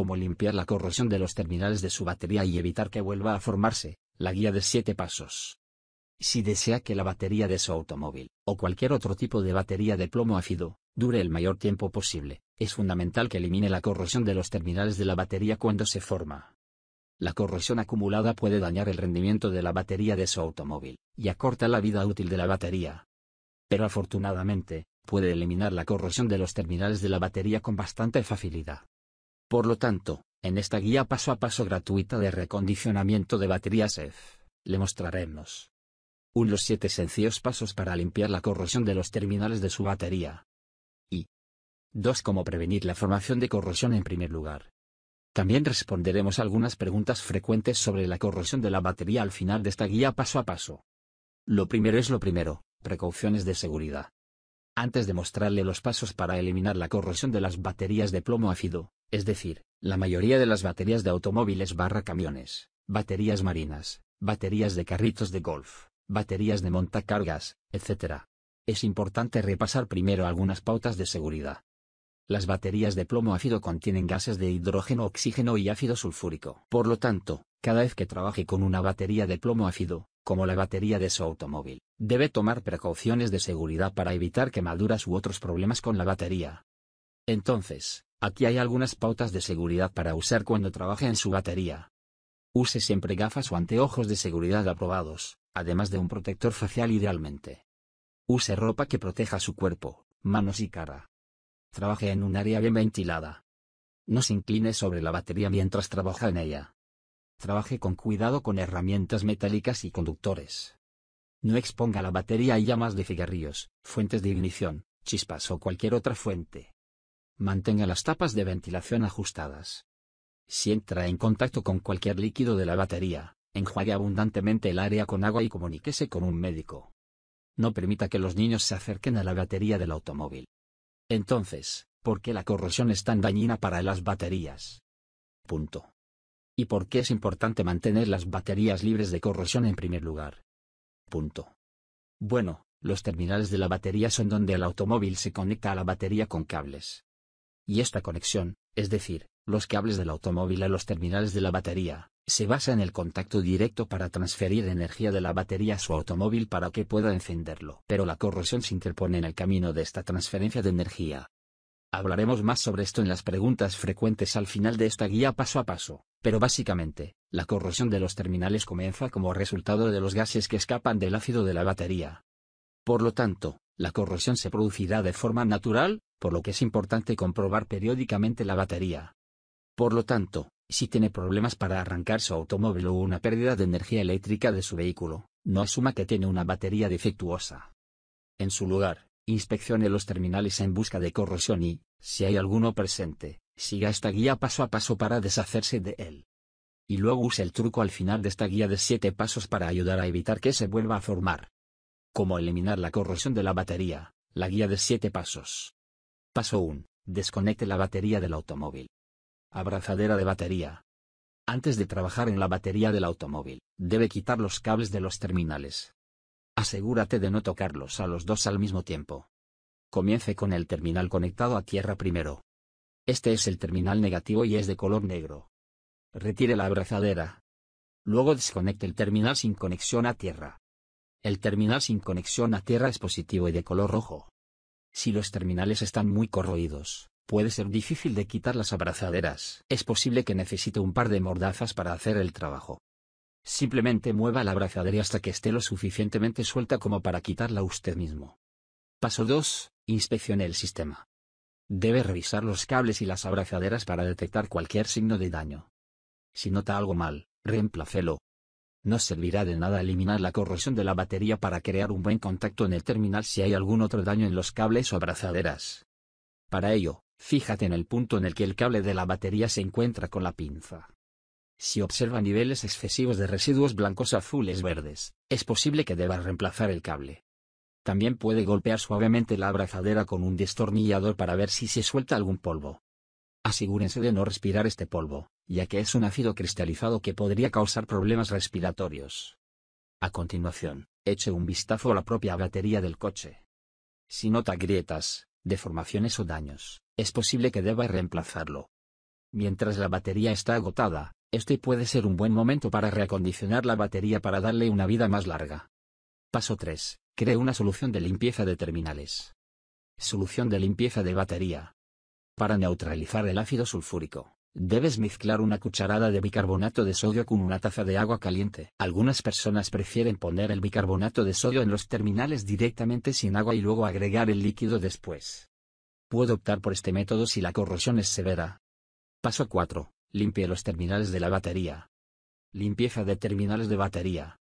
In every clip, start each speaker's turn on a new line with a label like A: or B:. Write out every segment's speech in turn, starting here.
A: Cómo limpiar la corrosión de los terminales de su batería y evitar que vuelva a formarse, la guía de 7 pasos. Si desea que la batería de su automóvil, o cualquier otro tipo de batería de plomo ácido, dure el mayor tiempo posible, es fundamental que elimine la corrosión de los terminales de la batería cuando se forma. La corrosión acumulada puede dañar el rendimiento de la batería de su automóvil, y acorta la vida útil de la batería. Pero afortunadamente, puede eliminar la corrosión de los terminales de la batería con bastante facilidad, por lo tanto, en esta guía paso a paso gratuita de recondicionamiento de baterías EF, le mostraremos 1. Los 7 sencillos pasos para limpiar la corrosión de los terminales de su batería. Y 2. Cómo prevenir la formación de corrosión en primer lugar. También responderemos algunas preguntas frecuentes sobre la corrosión de la batería al final de esta guía paso a paso. Lo primero es lo primero, precauciones de seguridad antes de mostrarle los pasos para eliminar la corrosión de las baterías de plomo ácido, es decir, la mayoría de las baterías de automóviles barra camiones, baterías marinas, baterías de carritos de golf, baterías de montacargas, etc. Es importante repasar primero algunas pautas de seguridad. Las baterías de plomo ácido contienen gases de hidrógeno, oxígeno y ácido sulfúrico. Por lo tanto, cada vez que trabaje con una batería de plomo ácido, como la batería de su automóvil, debe tomar precauciones de seguridad para evitar quemaduras u otros problemas con la batería. Entonces, aquí hay algunas pautas de seguridad para usar cuando trabaje en su batería. Use siempre gafas o anteojos de seguridad aprobados, además de un protector facial idealmente. Use ropa que proteja su cuerpo, manos y cara. Trabaje en un área bien ventilada. No se incline sobre la batería mientras trabaja en ella. Trabaje con cuidado con herramientas metálicas y conductores. No exponga la batería a llamas de cigarrillos, fuentes de ignición, chispas o cualquier otra fuente. Mantenga las tapas de ventilación ajustadas. Si entra en contacto con cualquier líquido de la batería, enjuague abundantemente el área con agua y comuníquese con un médico. No permita que los niños se acerquen a la batería del automóvil. Entonces, ¿por qué la corrosión es tan dañina para las baterías? Punto. ¿Y por qué es importante mantener las baterías libres de corrosión en primer lugar? Punto. Bueno, los terminales de la batería son donde el automóvil se conecta a la batería con cables. Y esta conexión, es decir, los cables del automóvil a los terminales de la batería, se basa en el contacto directo para transferir energía de la batería a su automóvil para que pueda encenderlo. Pero la corrosión se interpone en el camino de esta transferencia de energía. Hablaremos más sobre esto en las preguntas frecuentes al final de esta guía paso a paso, pero básicamente, la corrosión de los terminales comienza como resultado de los gases que escapan del ácido de la batería. Por lo tanto, la corrosión se producirá de forma natural, por lo que es importante comprobar periódicamente la batería. Por lo tanto, si tiene problemas para arrancar su automóvil o una pérdida de energía eléctrica de su vehículo, no asuma que tiene una batería defectuosa. En su lugar, inspeccione los terminales en busca de corrosión y, si hay alguno presente, siga esta guía paso a paso para deshacerse de él. Y luego use el truco al final de esta guía de 7 pasos para ayudar a evitar que se vuelva a formar. Cómo eliminar la corrosión de la batería, la guía de 7 pasos. Paso 1. Desconecte la batería del automóvil. Abrazadera de batería. Antes de trabajar en la batería del automóvil, debe quitar los cables de los terminales. Asegúrate de no tocarlos a los dos al mismo tiempo. Comience con el terminal conectado a tierra primero. Este es el terminal negativo y es de color negro. Retire la abrazadera. Luego desconecte el terminal sin conexión a tierra. El terminal sin conexión a tierra es positivo y de color rojo. Si los terminales están muy corroídos, Puede ser difícil de quitar las abrazaderas. Es posible que necesite un par de mordazas para hacer el trabajo. Simplemente mueva la abrazadera hasta que esté lo suficientemente suelta como para quitarla usted mismo. Paso 2. Inspeccione el sistema. Debe revisar los cables y las abrazaderas para detectar cualquier signo de daño. Si nota algo mal, reemplácelo. No servirá de nada eliminar la corrosión de la batería para crear un buen contacto en el terminal si hay algún otro daño en los cables o abrazaderas. Para ello, Fíjate en el punto en el que el cable de la batería se encuentra con la pinza. Si observa niveles excesivos de residuos blancos azules verdes, es posible que deba reemplazar el cable. También puede golpear suavemente la abrazadera con un destornillador para ver si se suelta algún polvo. Asegúrense de no respirar este polvo, ya que es un ácido cristalizado que podría causar problemas respiratorios. A continuación, eche un vistazo a la propia batería del coche. Si nota grietas, deformaciones o daños, es posible que deba reemplazarlo. Mientras la batería está agotada, este puede ser un buen momento para reacondicionar la batería para darle una vida más larga. Paso 3. Crea una solución de limpieza de terminales. Solución de limpieza de batería. Para neutralizar el ácido sulfúrico, debes mezclar una cucharada de bicarbonato de sodio con una taza de agua caliente. Algunas personas prefieren poner el bicarbonato de sodio en los terminales directamente sin agua y luego agregar el líquido después. Puedo optar por este método si la corrosión es severa. Paso 4. Limpie los terminales de la batería. Limpieza de terminales de batería.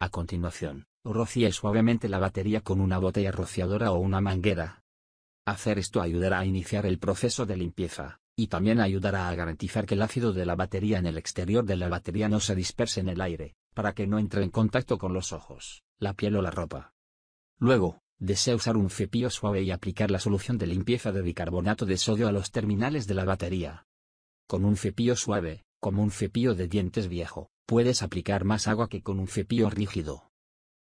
A: A continuación, rocíe suavemente la batería con una botella rociadora o una manguera. Hacer esto ayudará a iniciar el proceso de limpieza, y también ayudará a garantizar que el ácido de la batería en el exterior de la batería no se disperse en el aire, para que no entre en contacto con los ojos, la piel o la ropa. Luego, Desea usar un cepillo suave y aplicar la solución de limpieza de bicarbonato de sodio a los terminales de la batería. Con un cepillo suave, como un cepillo de dientes viejo, puedes aplicar más agua que con un cepillo rígido.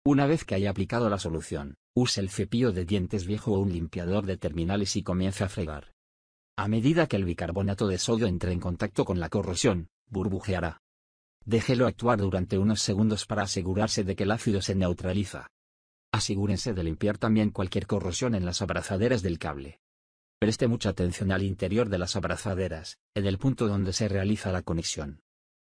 A: Una vez que haya aplicado la solución, use el cepillo de dientes viejo o un limpiador de terminales y comience a fregar. A medida que el bicarbonato de sodio entre en contacto con la corrosión, burbujeará. Déjelo actuar durante unos segundos para asegurarse de que el ácido se neutraliza. Asegúrense de limpiar también cualquier corrosión en las abrazaderas del cable. Preste mucha atención al interior de las abrazaderas, en el punto donde se realiza la conexión.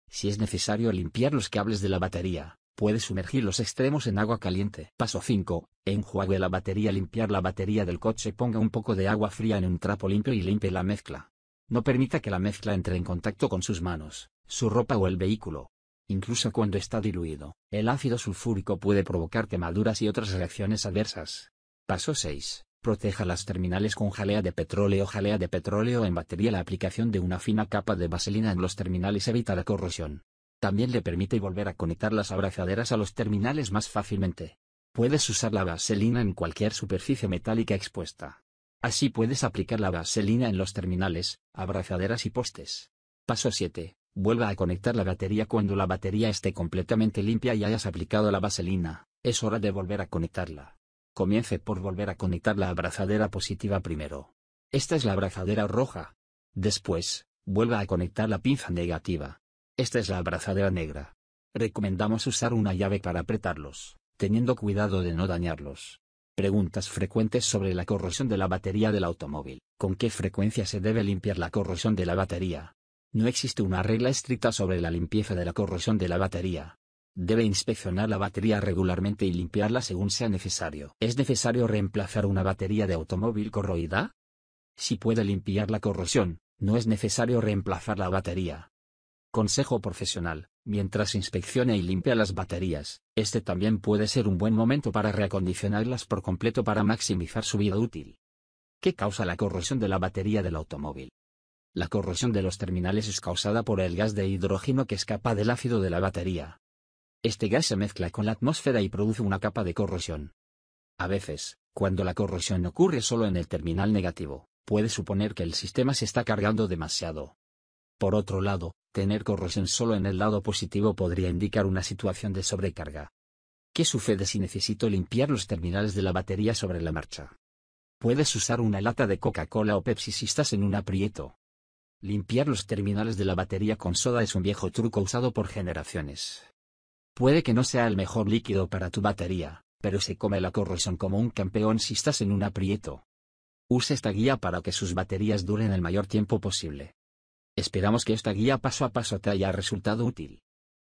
A: Si es necesario limpiar los cables de la batería, puede sumergir los extremos en agua caliente. Paso 5. Enjuague la batería. Limpiar la batería del coche. Ponga un poco de agua fría en un trapo limpio y limpie la mezcla. No permita que la mezcla entre en contacto con sus manos, su ropa o el vehículo. Incluso cuando está diluido, el ácido sulfúrico puede provocar quemaduras y otras reacciones adversas. Paso 6. Proteja las terminales con jalea de petróleo. Jalea de petróleo en batería. La aplicación de una fina capa de vaselina en los terminales evita la corrosión. También le permite volver a conectar las abrazaderas a los terminales más fácilmente. Puedes usar la vaselina en cualquier superficie metálica expuesta. Así puedes aplicar la vaselina en los terminales, abrazaderas y postes. Paso 7. Vuelva a conectar la batería cuando la batería esté completamente limpia y hayas aplicado la vaselina, es hora de volver a conectarla. Comience por volver a conectar la abrazadera positiva primero. Esta es la abrazadera roja. Después, vuelva a conectar la pinza negativa. Esta es la abrazadera negra. Recomendamos usar una llave para apretarlos, teniendo cuidado de no dañarlos. Preguntas frecuentes sobre la corrosión de la batería del automóvil. ¿Con qué frecuencia se debe limpiar la corrosión de la batería? No existe una regla estricta sobre la limpieza de la corrosión de la batería. Debe inspeccionar la batería regularmente y limpiarla según sea necesario. ¿Es necesario reemplazar una batería de automóvil corroída? Si puede limpiar la corrosión, no es necesario reemplazar la batería. Consejo profesional. Mientras inspecciona y limpia las baterías, este también puede ser un buen momento para reacondicionarlas por completo para maximizar su vida útil. ¿Qué causa la corrosión de la batería del automóvil? La corrosión de los terminales es causada por el gas de hidrógeno que escapa del ácido de la batería. Este gas se mezcla con la atmósfera y produce una capa de corrosión. A veces, cuando la corrosión ocurre solo en el terminal negativo, puede suponer que el sistema se está cargando demasiado. Por otro lado, tener corrosión solo en el lado positivo podría indicar una situación de sobrecarga. ¿Qué sucede si necesito limpiar los terminales de la batería sobre la marcha? Puedes usar una lata de Coca-Cola o Pepsi si estás en un aprieto. Limpiar los terminales de la batería con soda es un viejo truco usado por generaciones. Puede que no sea el mejor líquido para tu batería, pero se come la corrosión como un campeón si estás en un aprieto. Usa esta guía para que sus baterías duren el mayor tiempo posible. Esperamos que esta guía paso a paso te haya resultado útil.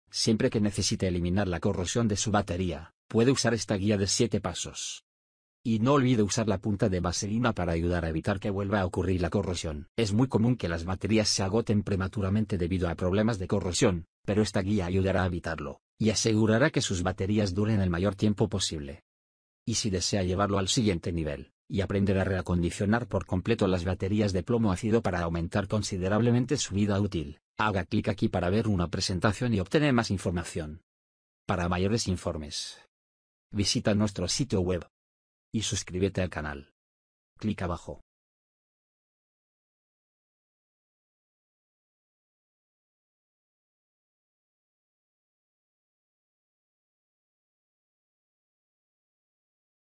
A: Siempre que necesite eliminar la corrosión de su batería, puede usar esta guía de 7 pasos. Y no olvide usar la punta de vaselina para ayudar a evitar que vuelva a ocurrir la corrosión. Es muy común que las baterías se agoten prematuramente debido a problemas de corrosión, pero esta guía ayudará a evitarlo, y asegurará que sus baterías duren el mayor tiempo posible. Y si desea llevarlo al siguiente nivel, y aprender a reacondicionar por completo las baterías de plomo ácido para aumentar considerablemente su vida útil, haga clic aquí para ver una presentación y obtener más información. Para mayores informes, visita nuestro sitio web y suscríbete al canal. Clic abajo.